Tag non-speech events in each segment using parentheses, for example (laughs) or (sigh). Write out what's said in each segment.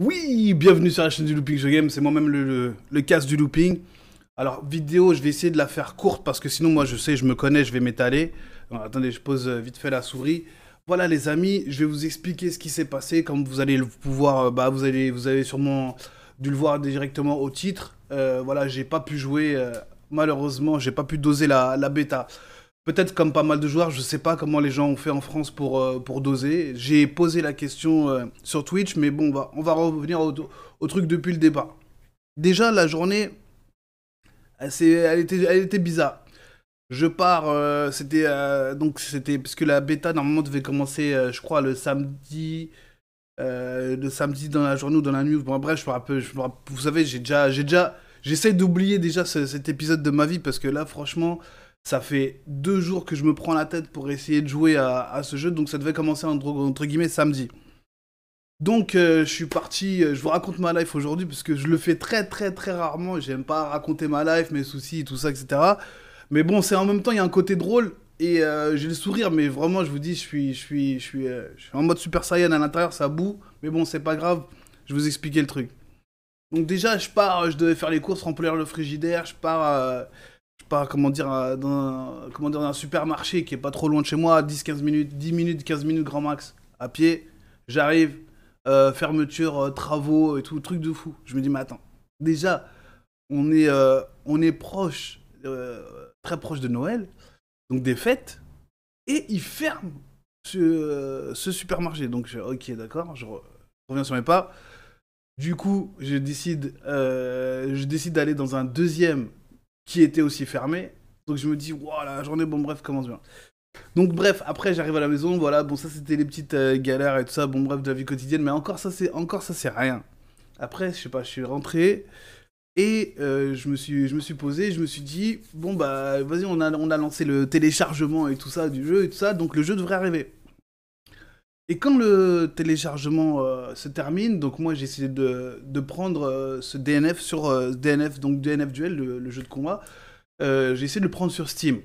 Oui, bienvenue sur la chaîne du Looping Show Game, c'est moi-même le, le, casse du looping. Alors, vidéo, je vais essayer de la faire courte parce que sinon, moi, je sais, je me connais, je vais m'étaler. Attendez, je pose euh, vite fait la souris. Voilà, les amis, je vais vous expliquer ce qui s'est passé. Comme vous allez le pouvoir, euh, bah, vous, allez, vous avez sûrement dû le voir directement au titre. Euh, voilà, j'ai pas pu jouer, malheureusement, j'ai pas pu doser la, la bêta. Peut-être comme pas mal de joueurs, je ne sais pas comment les gens ont fait en France pour, euh, pour doser. J'ai posé la question euh, sur Twitch, mais bon, bah, on va revenir au, truc depuis le départ. Déjà, la journée, elle, elle, était, elle était, bizarre. Je pars, euh, c'était donc c'était parce que la bêta normalement devait commencer, je crois, le samedi, le samedi dans la journée ou dans la nuit. Bon, bref, je me un peu, vous savez, j'ai déjà, j'ai déjà, j'essaie d'oublier déjà cet épisode de ma vie parce que là, franchement, ça fait deux jours que je me prends la tête pour essayer de jouer à, ce jeu, donc ça devait commencer entre, guillemets samedi. Donc euh, je suis parti, euh, je vous raconte ma life aujourd'hui parce que je le fais très très très rarement, j'aime pas raconter ma life, mes soucis, tout ça, etc. Mais bon, c'est en même temps, il y a un côté drôle et euh, j'ai le sourire, mais vraiment, je vous dis, je suis, je suis, je suis, je suis en mode Super Saiyan à l'intérieur, ça boue, mais bon, c'est pas grave, je vais vous expliquer le truc. Donc déjà, je pars, je devais faire les courses, remplir le frigidaire, je pars, je comment dire euh, dans un, comment dire dans un supermarché qui est pas trop loin de chez moi 10 15 minutes 10 minutes 15 minutes grand max à pied j'arrive euh, fermeture euh, travaux et tout truc de fou je me dis mais attends déjà on est on est proche très proche de Noël donc des fêtes et ils ferment ce, supermarché donc ok d'accord je, reviens sur mes pas du coup je décide je décide d'aller dans un deuxième qui était aussi fermé. Donc je me dis, voilà, la journée, bon, bref, commence bien. Donc bref, après j'arrive à la maison, voilà, bon ça c'était les petites euh, galères et tout ça, bon bref de la vie quotidienne, mais encore ça c'est encore ça c'est rien. Après, je sais pas, je suis rentré et euh, je me suis je me suis posé, je me suis dit bon bah vas-y, on a on a lancé le téléchargement et tout ça du jeu et tout ça, donc le jeu devrait arriver. Et quand le téléchargement euh, se termine, donc moi j'ai essayé de, prendre euh, ce DNF sur euh, DNF, donc DNF Duel, le, jeu de combat, j'ai essayé de le prendre sur Steam.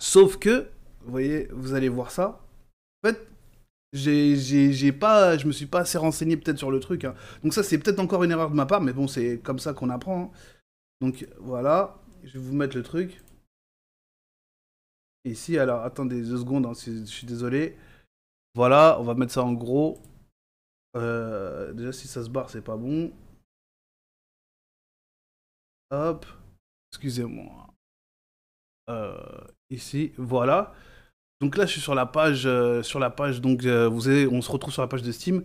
Sauf que, vous voyez, vous allez voir ça. En fait, j'ai pas, je me suis pas assez renseigné peut-être sur le truc. Hein. Donc ça c'est peut-être encore une erreur de ma part, mais bon c'est comme ça qu'on apprend. Hein. Donc voilà, je vais vous mettre le truc. Ici, alors attendez deux secondes, hein, je suis désolé. Voilà, on va mettre ça en gros. Euh, déjà, si ça se barre, c'est pas bon. Hop. Excusez-moi. Euh, ici, voilà. Donc là, je suis sur la page, euh, sur la page. Donc vous on se retrouve sur la page de Steam.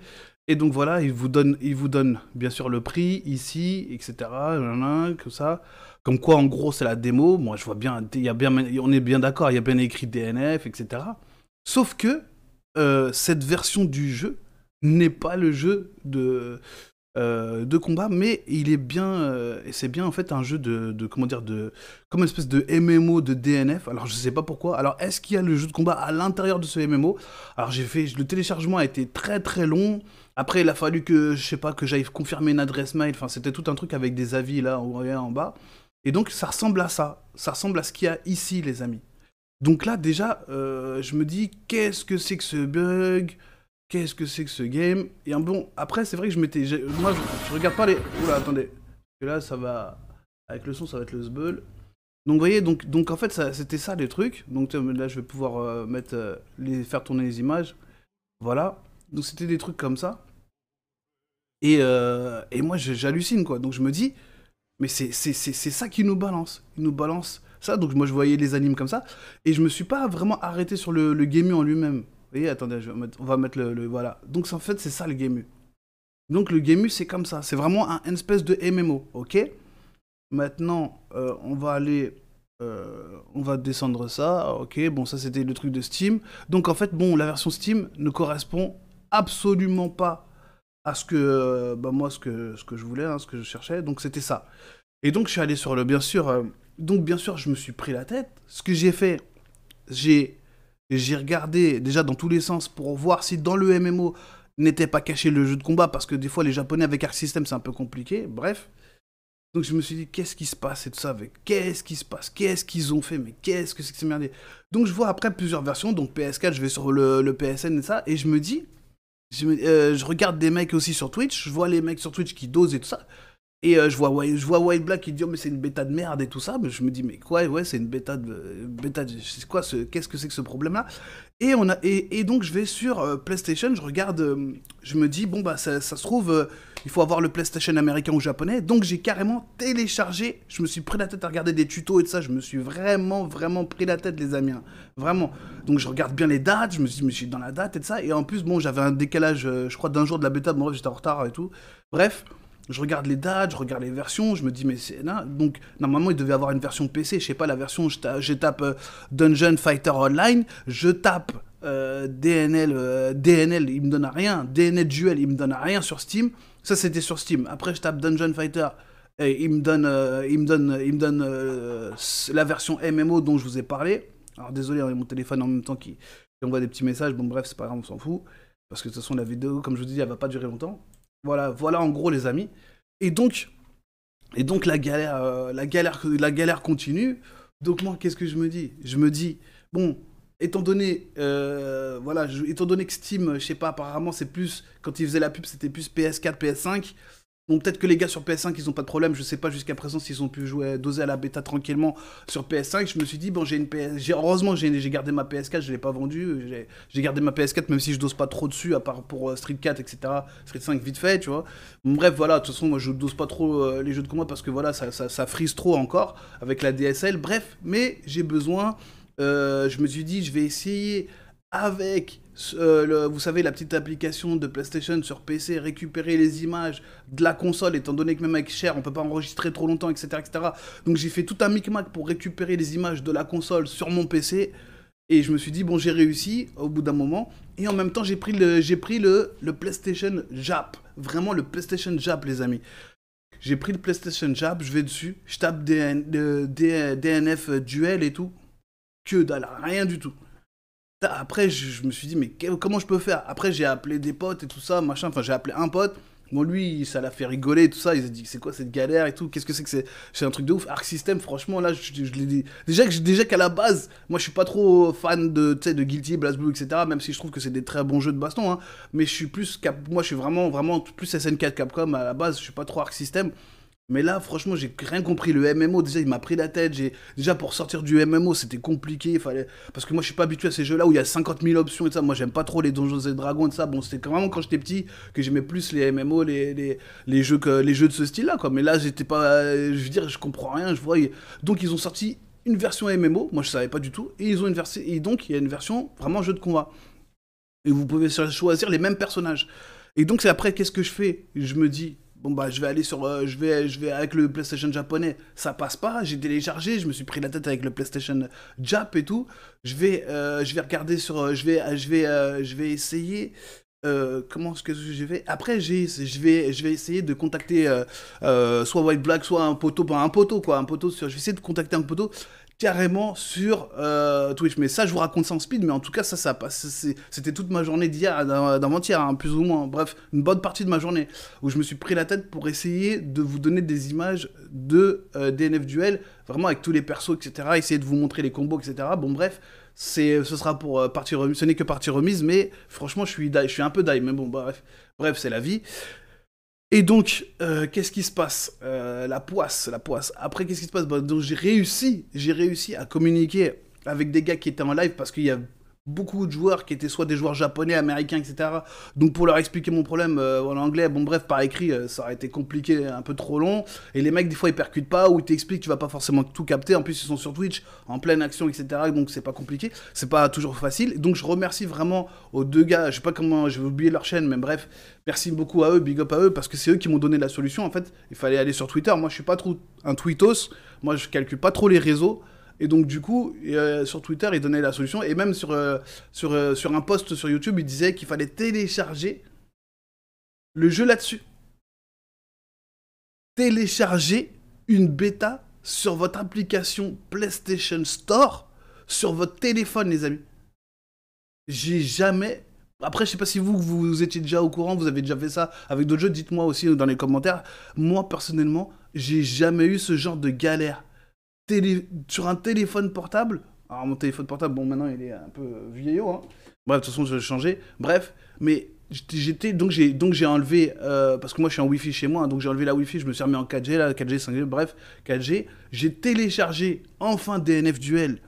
Et donc voilà, il vous donne, il vous donne bien sûr le prix ici, etc. Comme ça, comme quoi en gros c'est la démo. Moi, je vois bien, il bien, on est bien d'accord, il y a bien écrit DNF, etc. Sauf que euh, cette version du jeu n'est pas le jeu de, euh, de combat, mais il est bien, euh, et c'est bien en fait un jeu de, de, comment dire, de, comme une espèce de MMO de DNF. Alors je sais pas pourquoi. Alors est-ce qu'il y a le jeu de combat à l'intérieur de ce MMO Alors j'ai fait, le téléchargement a été très très long. Après, il a fallu que, je sais pas, que j'aille confirmer une adresse mail. Enfin, c'était tout un truc avec des avis là, en bas. Et donc, ça ressemble à ça. Ça ressemble à ce qu'il y a ici, les amis. Donc là, déjà, euh, je me dis, qu'est-ce que c'est que ce bug Qu'est-ce que c'est que ce game Et un bon, après, c'est vrai que je m'étais... Moi, je, regarde pas les... Oula, attendez. là, ça va... Avec le son, ça va être le zbeul. Donc, vous voyez, donc, donc en fait, c'était ça, les trucs. Donc là, je vais pouvoir euh, mettre, euh, les, faire tourner les images. Voilà. Donc, c'était des trucs comme ça. Et, et moi, j'hallucine, quoi. Donc, je me dis, mais c'est ça qui nous balance. Il nous balance ça. Donc moi, je voyais les animes comme ça. Et je me suis pas vraiment arrêté sur le, le en lui-même. Vous voyez, attendez, on va mettre le, Voilà. Donc en fait, c'est ça le GameU Donc le GameU c'est comme ça. C'est vraiment un, espèce de MMO. Ok Maintenant, euh, on va aller. Euh, on va descendre ça. Ok, bon, ça c'était le truc de Steam. Donc en fait, bon, la version Steam ne correspond absolument pas à ce que euh, bah moi ce que ce que je voulais hein, ce que je cherchais donc c'était ça et donc je suis allé sur le bien sûr donc, bien sûr, je me suis pris la tête. Ce que j'ai fait, j'ai j'ai regardé déjà dans tous les sens pour voir si dans le MMO n'était pas caché le jeu de combat, parce que des fois les Japonais avec Arc System c'est un peu compliqué, bref. Donc je me suis dit, qu'est-ce qui se passe et tout ça avec Qu'est-ce qui se passe Qu'est-ce qu'ils ont fait Mais qu'est-ce que c'est que ces merdés Donc je vois après plusieurs versions, donc PS4, je vais sur le, le PSN et ça, et je me dis, je, euh, je regarde des mecs aussi sur Twitch, je vois les mecs sur Twitch qui dosent et tout ça. Et euh, je, vois, ouais, je vois White Black qui dit oh, mais c'est une bêta de merde et tout ça. Mais je me dis mais quoi ouais c'est une bêta de bêta c'est quoi ce qu'est-ce que c'est que ce problème là Et on a et, donc je vais sur euh, PlayStation, je regarde, euh, je me dis bon bah ça, se trouve il faut avoir le PlayStation américain ou japonais. Donc j'ai carrément téléchargé. Je me suis pris la tête à regarder des tutos et tout ça. Je me suis vraiment vraiment pris la tête les amis, hein. vraiment. Donc je regarde bien les dates. Je me suis je suis dans la date et tout ça. Et en plus bon j'avais un décalage je crois d'un jour de la bêta. Bon j'étais en retard et tout. Bref je regarde les dates, je regarde les versions, je me dis, mais c'est là. Donc, normalement, il devait avoir une version PC. Je sais pas, la version, je, tape euh, Dungeon Fighter Online, je tape euh, DNL, euh, DNL, il me donne rien. DNL Duel, il me donne rien sur Steam. Ça, c'était sur Steam. Après, je tape Dungeon Fighter. Et il me donne, il me donne, il donne la version MMO dont je vous ai parlé. Alors désolé, on hein, mon téléphone en même temps qui, envoie des petits messages. Bon bref, c'est pas grave, on s'en fout. Parce que de toute façon, la vidéo, comme je vous dis, elle va pas durer longtemps. Voilà, voilà en gros les amis. Et donc, et donc la galère, euh, la galère, continue. Donc moi, qu'est-ce que je me dis Je me dis bon, étant donné, euh, voilà, étant donné que Steam, je sais pas, apparemment c'est plus quand ils faisaient la pub, c'était plus PS4, PS5. Donc peut-être que les gars sur PS5, ils n'ont pas de problème. Je sais pas jusqu'à présent s'ils ont pu jouer, doser à la bêta tranquillement sur PS5. Je me suis dit, bon, j'ai une PS. Heureusement, j'ai gardé ma PS4, je l'ai pas vendue. J'ai gardé ma PS4, même si je dose pas trop dessus, à part pour euh, Street 4, etc. Street 5, vite fait, tu vois. Bref, voilà. De toute façon, moi, je dose pas trop euh, les jeux de combat parce que voilà, ça, ça, frise trop encore avec la DSL. Bref, mais j'ai besoin. Euh, je me suis dit, je vais essayer avec, euh, vous savez, la petite application de PlayStation sur PC, récupérer les images de la console, étant donné que même avec Cher, on peut pas enregistrer trop longtemps, etc. etc. Donc j'ai fait tout un micmac pour récupérer les images de la console sur mon PC. Et je me suis dit, bon, j'ai réussi au bout d'un moment. Et en même temps, j'ai pris, le, j'ai pris le, le PlayStation Jap. Vraiment le PlayStation Jap, les amis. J'ai pris le PlayStation Jap, je vais dessus, je tape DNF euh, euh, duel et tout. Que dalle, rien du tout. Après, je, me suis dit, mais comment je peux faire Après, j'ai appelé des potes et tout ça, machin. Enfin, j'ai appelé un pote. Bon, lui, ça l'a fait rigoler et tout ça. Il s'est dit, c'est quoi cette galère et tout Qu'est-ce que c'est que c'est C'est un truc de ouf. Arc System, franchement, là, je, l'ai dit. Déjà, déjà qu'à la base, moi, je suis pas trop fan de, de Guilty, blue etc. Même si je trouve que c'est des très bons jeux de baston. Hein, mais je suis plus. Moi, je suis vraiment, vraiment plus 4 Capcom à la base. Je suis pas trop Arc System. Mais là, franchement, j'ai rien compris. Le MMO, déjà, il m'a pris la tête. J'ai... Déjà, pour sortir du MMO, c'était compliqué. il Fallait... Parce que moi, je suis pas habitué à ces jeux-là où il y a 50 000 options et ça. Moi, j'aime pas trop les donjons et dragons et ça. Bon, c'était quand quand j'étais petit que j'aimais plus les MMO, les, les, jeux, que... les jeux de ce style-là. Mais là, j'étais pas. Euh, je veux dire, je comprends rien. Je vois. Donc, ils ont sorti une version MMO. Moi, je savais pas du tout. Et, ils ont une version... et donc, il y a une version vraiment jeu de combat. Et vous pouvez choisir les mêmes personnages. Et donc, c'est après, qu'est-ce que je fais Je me dis, bon bah je vais aller sur euh, je vais je vais avec le PlayStation japonais ça passe pas j'ai téléchargé je me suis pris la tête avec le PlayStation Jap et tout je vais euh, je vais regarder sur euh, je vais je vais je vais essayer comment est-ce que je vais après j'ai je vais je vais essayer de contacter soit White Black soit un poteau ben un poteau quoi un poteau sur je vais essayer de contacter un poteau carrément sur euh, Twitch. Mais ça, je vous raconte sans speed, mais en tout cas, ça, ça passe. C'était toute ma journée d'hier, d'avant-hier, hein, plus ou moins. Bref, une bonne partie de ma journée où je me suis pris la tête pour essayer de vous donner des images de euh, DNF Duel, vraiment avec tous les persos, etc. Essayer de vous montrer les combos, etc. Bon, bref. Ce sera pour euh, partie remise, ce n'est que partie remise, mais franchement, je suis, je suis un peu die, mais bon, bref, bref c'est la vie. Et donc, euh, qu'est-ce qui se passe euh, La poisse, la poisse. Après, qu'est-ce qui se passe bah, Donc, j'ai réussi, j'ai réussi à communiquer avec des gars qui étaient en live parce qu'il y a beaucoup de joueurs qui étaient soit des joueurs japonais, américains, etc. Donc pour leur expliquer mon problème euh, en anglais, bon bref, par écrit, euh, ça aurait été compliqué, un peu trop long. Et les mecs, des fois, ils percutent pas ou ils t'expliquent, tu vas pas forcément tout capter. En plus, ils sont sur Twitch, en pleine action, etc. Donc c'est pas compliqué, c'est pas toujours facile. Donc je remercie vraiment aux deux gars, je sais pas comment, je oublié oublier leur chaîne, mais bref, merci beaucoup à eux, big up à eux, parce que c'est eux qui m'ont donné la solution. En fait, il fallait aller sur Twitter. Moi, je suis pas trop un tweetos, moi, je calcule pas trop les réseaux. Et donc, du coup, euh, sur Twitter, il donnait la solution. Et même sur, euh, euh, sur, un post sur YouTube, il disait qu'il fallait télécharger le jeu là-dessus. Télécharger une bêta sur votre application PlayStation Store sur votre téléphone, les amis. J'ai jamais. Après, je sais pas si vous, vous étiez déjà au courant, vous avez déjà fait ça avec d'autres jeux, dites-moi aussi dans les commentaires. Moi, personnellement, j'ai jamais eu ce genre de galère sur un téléphone portable. Alors, mon téléphone portable, bon, maintenant, il est un peu vieillot. Hein. Bref, bah, de toute façon, je vais changer. Bref, mais j'étais donc j'ai donc j'ai enlevé euh, parce que moi je suis en wifi chez moi hein, donc j'ai enlevé la wifi je me suis remis en 4G là 4G 5G bref 4G j'ai téléchargé enfin DNF Duel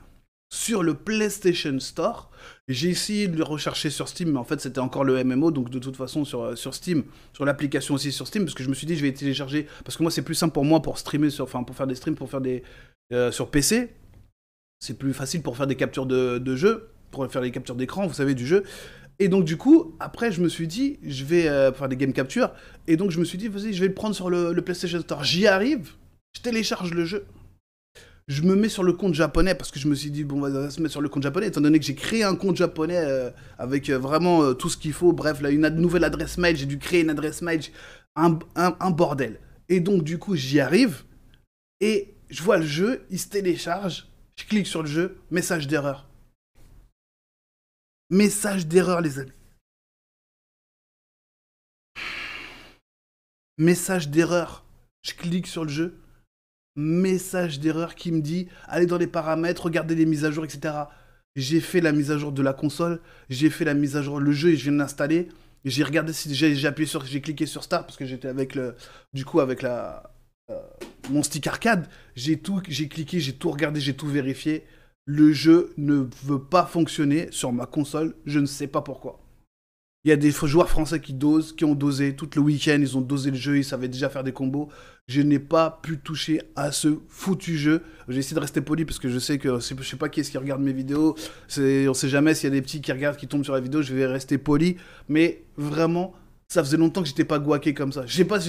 sur le PlayStation Store j'ai essayé de le rechercher sur Steam mais en fait c'était encore le MMO donc de toute façon sur, euh, sur Steam sur l'application aussi sur Steam parce que je me suis dit je vais télécharger parce que moi c'est plus simple pour moi pour streamer enfin pour faire des streams pour faire des euh, sur PC. C'est plus facile pour faire des captures de, jeu, pour faire les captures d'écran, vous savez, du jeu. Et donc, du coup, après, je me suis dit, je vais euh, faire des game captures. Et donc, je me suis dit, vas-y, je vais le prendre sur le, PlayStation Store. J'y arrive, je télécharge le jeu. Je me mets sur le compte japonais parce que je me suis dit, bon, on va se mettre sur le compte japonais. Étant donné que j'ai créé un compte japonais euh, avec vraiment tout ce qu'il faut. Bref, là, une nouvelle adresse mail, j'ai dû créer une adresse mail. un bordel. Et donc, du coup, j'y arrive. Et je vois le jeu, il se télécharge, je clique sur le jeu, message d'erreur. Message d'erreur, les amis. Message d'erreur. Je clique sur le jeu. Message d'erreur qui me dit allez dans les paramètres, regardez les mises à jour, etc. J'ai fait la mise à jour de la console, j'ai fait la mise à jour, le jeu, et je viens de l'installer. J'ai regardé si j'ai appuyé sur, j'ai cliqué sur Start parce que j'étais avec le, du coup avec la, euh, mon stick arcade, j'ai tout, j'ai cliqué, j'ai tout regardé, j'ai tout vérifié. Le jeu ne veut pas fonctionner sur ma console, je ne sais pas pourquoi. Il y a des joueurs français qui dosent, qui ont dosé tout le week-end, ils ont dosé le jeu, ils savaient déjà faire des combos. Je n'ai pas pu toucher à ce foutu jeu. J'ai essayé de rester poli parce que je sais que je sais pas qui est-ce qui regarde mes vidéos. C'est, on sait jamais s'il y a des petits qui regardent, qui tombent sur la vidéo. Je vais rester poli, mais vraiment, ça faisait longtemps que j'étais pas guaqué comme ça. Je J'ai pas,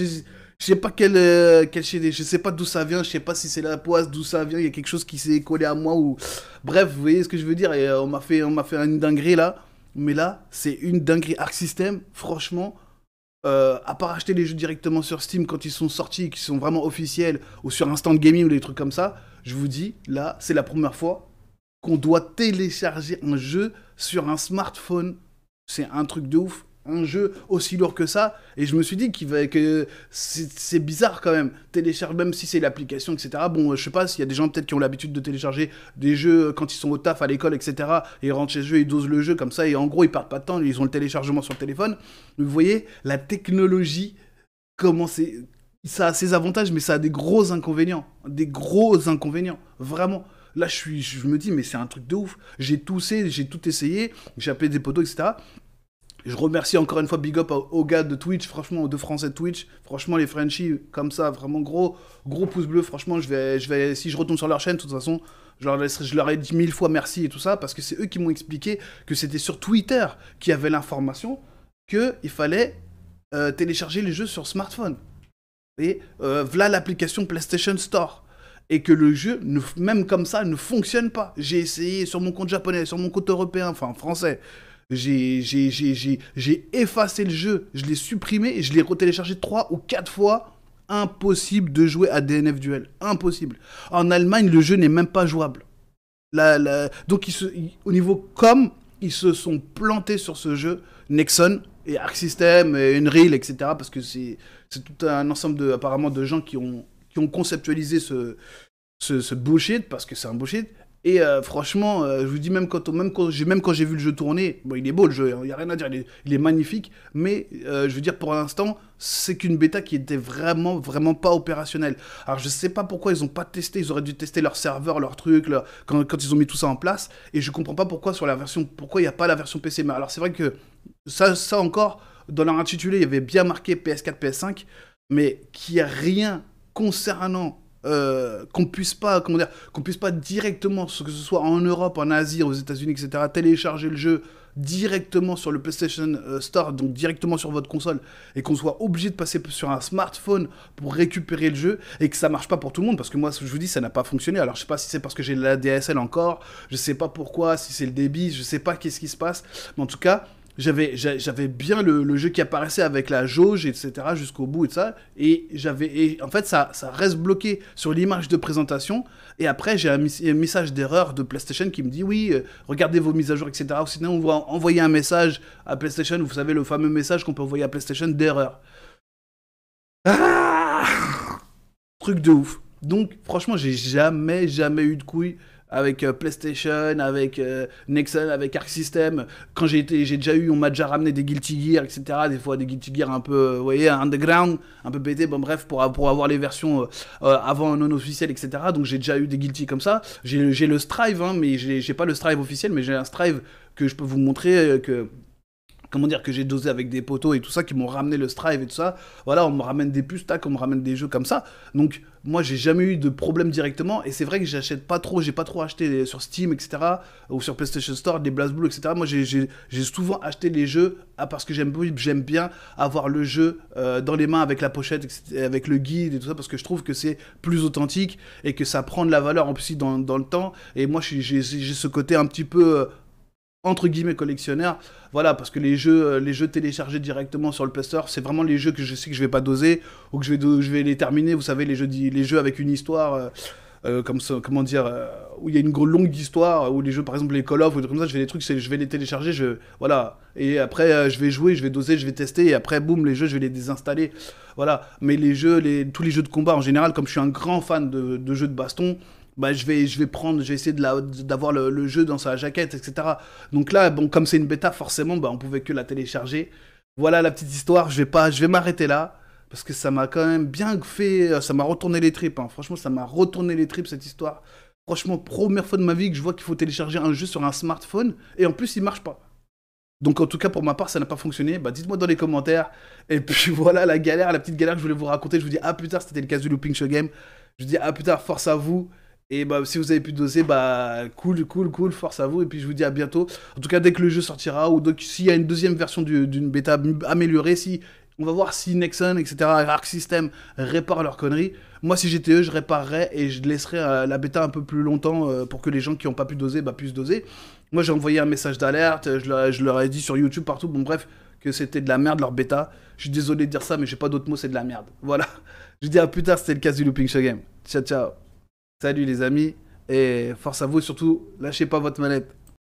je sais pas quel, euh, je sais pas d'où ça vient, je sais pas si c'est la poisse, d'où ça vient, il y a quelque chose qui s'est collé à moi ou bref, vous voyez ce que je veux dire et euh, on m'a fait on m'a fait une dinguerie là, mais là, c'est une dinguerie Arc System, franchement euh, à part acheter les jeux directement sur Steam quand ils sont sortis, qui sont vraiment officiels, ou sur Instant Gaming ou des trucs comme ça, je vous dis, là, c'est la première fois qu'on doit télécharger un jeu sur un smartphone. C'est un truc de ouf un jeu aussi lourd que ça. Et je me suis dit qu'il va, que c'est bizarre quand même. Télécharge, même si c'est l'application, etc. Bon, euh, je sais pas s'il y a des gens peut-être qui ont l'habitude de télécharger des jeux euh, quand ils sont au taf, à l'école, etc. Et ils rentrent chez eux, ils dosent le jeu comme ça. Et en gros, ils partent pas de temps, ils ont le téléchargement sur le téléphone. Vous voyez, la technologie, comment c'est. Ça a ses avantages, mais ça a des gros inconvénients. Des gros inconvénients. Vraiment là je suis je me dis mais c'est un truc de ouf j'ai toussé j'ai tout essayé j'ai appelé des poteaux etc je remercie encore une fois Big Up aux gars de Twitch, franchement, aux deux Français de Twitch. Franchement, les Frenchies, comme ça, vraiment gros, gros pouce bleu. Franchement, je vais, je vais, si je retourne sur leur chaîne, de toute façon, je leur, je leur ai dit mille fois merci et tout ça, parce que c'est eux qui m'ont expliqué que c'était sur Twitter qu'il y avait l'information qu'il fallait euh, télécharger les jeux sur smartphone. Et euh, voilà l'application PlayStation Store et que le jeu, même comme ça, ne fonctionne pas. J'ai essayé sur mon compte japonais, sur mon compte européen, enfin français, j'ai effacé le jeu, je l'ai supprimé et je l'ai retéléchargé trois ou quatre fois. Impossible de jouer à DNF Duel. Impossible. En Allemagne, le jeu n'est même pas jouable. Donc, au niveau com, ils se sont plantés sur ce jeu. Nexon et Arc System et Unreal, etc. Parce que c'est tout un ensemble de, apparemment de gens qui ont, qui ont conceptualisé ce, ce, ce bullshit, parce que c'est un bullshit. Et euh, franchement, euh, je vous dis, même quand, même quand, même quand j'ai vu le jeu tourner, bon, il est beau le jeu, hein, il n'y a rien à dire, il est, magnifique, mais euh, je veux dire, pour l'instant, c'est qu'une bêta qui était vraiment, vraiment pas opérationnelle. Alors je ne sais pas pourquoi ils n'ont pas testé, ils auraient dû tester leur serveur, leur truc, Quand, ils ont mis tout ça en place, et je ne comprends pas pourquoi sur la version, pourquoi il n'y a pas la version PC. Mais alors c'est vrai que ça, ça encore, dans leur intitulé, il y avait bien marqué PS4, PS5, mais qu'il n'y a rien concernant euh, qu'on puisse pas, comment dire, qu'on puisse pas directement, que ce soit en Europe, en Asie, aux États-Unis, etc., télécharger le jeu directement sur le PlayStation euh, Store, donc directement sur votre console, et qu'on soit obligé de passer sur un smartphone pour récupérer le jeu, et que ça marche pas pour tout le monde, parce que moi, je vous dis, ça n'a pas fonctionné. Alors, je sais pas si c'est parce que j'ai la DSL encore, je sais pas pourquoi, si c'est le débit, je sais pas qu'est-ce qui se passe, mais en tout cas, j'avais j'avais bien le, jeu qui apparaissait avec la jauge etc jusqu'au bout et ça et j'avais en fait ça ça reste bloqué sur l'image de présentation et après j'ai un, message d'erreur de PlayStation qui me dit oui euh, regardez vos mises à jour etc ou sinon on va envoyer un message à PlayStation vous savez le fameux message qu'on peut envoyer à PlayStation d'erreur ah truc de ouf donc franchement j'ai jamais jamais eu de couilles avec euh, PlayStation, avec euh, Nexon, avec Arc System. Quand j'ai été, j'ai déjà eu, on m'a déjà ramené des Guilty Gear, etc. Des fois des Guilty Gear un peu, euh, vous voyez, underground, un peu pété. Bon bref, pour, pour avoir les versions avant non officielles, etc. Donc j'ai déjà eu des Guilty comme ça. J'ai le Strive, hein, mais j'ai pas le Strive officiel, mais j'ai un Strive que je peux vous montrer que comment dire, que j'ai dosé avec des poteaux et tout ça, qui m'ont ramené le Strive et tout ça. Voilà, on me ramène des puces, tac, on me ramène des jeux comme ça. Donc, moi, j'ai jamais eu de problème directement. Et c'est vrai que j'achète pas trop, j'ai pas trop acheté sur Steam, etc. Ou sur PlayStation Store, des Blast Blue, etc. Moi, j'ai souvent acheté les jeux ah, parce que j'aime j'aime bien avoir le jeu euh, dans les mains avec la pochette, avec le guide et tout ça, parce que je trouve que c'est plus authentique et que ça prend de la valeur en plus dans, dans le temps. Et moi, j'ai ce côté un petit peu euh, entre guillemets collectionneur. Voilà, parce que les jeux, euh, les jeux téléchargés directement sur le Play c'est vraiment les jeux que je sais que je vais pas doser ou que je vais, je vais les terminer. Vous savez, les jeux, les jeux avec une histoire. Euh, euh, comme comment dire, où il y a une longue histoire, ou les jeux, par exemple les Call of, ou des trucs comme ça, je trucs, je vais les télécharger, je, voilà, et après je vais jouer, je vais doser, je vais tester, et après boum, les jeux, je vais les désinstaller, voilà. Mais les jeux, les, tous les jeux de combat en général, comme je suis un grand fan de, de jeux de baston, bah, je vais, je vais prendre, je vais essayer d'avoir le, jeu dans sa jaquette, etc. Donc là, bon, comme c'est une bêta, forcément, bah, on pouvait que la télécharger. Voilà la petite histoire. Je vais pas, je vais m'arrêter là parce que ça m'a quand même bien fait, ça m'a retourné les tripes. Hein. Franchement, ça m'a retourné les tripes cette histoire. Franchement, première fois de ma vie que je vois qu'il faut télécharger un jeu sur un smartphone et en plus il marche pas. Donc en tout cas pour ma part ça n'a pas fonctionné. Bah dites-moi dans les commentaires. Et puis (laughs) voilà la galère, la petite galère que je voulais vous raconter. Je vous dis à plus tard c'était le cas du Looping Show Game. Je vous dis ah plus tard force à vous. Et bah, si vous avez pu doser, bah, cool, cool, cool, force à vous. Et puis je vous dis à bientôt. En tout cas, dès que le jeu sortira, ou s'il y a une deuxième version d'une bêta améliorée, si on va voir si Nexon, etc., Arc System répare leurs conneries. Moi, si j'étais eux, je réparerais et je laisserais euh, la bêta un peu plus longtemps euh, pour que les gens qui n'ont pas pu doser bah, puissent doser. Moi, j'ai envoyé un message d'alerte, je, leur ai dit sur YouTube, partout, bon, bref, que c'était de la merde leur bêta. Je suis désolé de dire ça, mais j'ai pas d'autres mots, c'est de la merde. Voilà. (laughs) Je dis à plus tard, c'était le cas du Looping Show Game. Ciao, ciao. Salut les amis, et force à vous surtout, lâchez pas votre manette.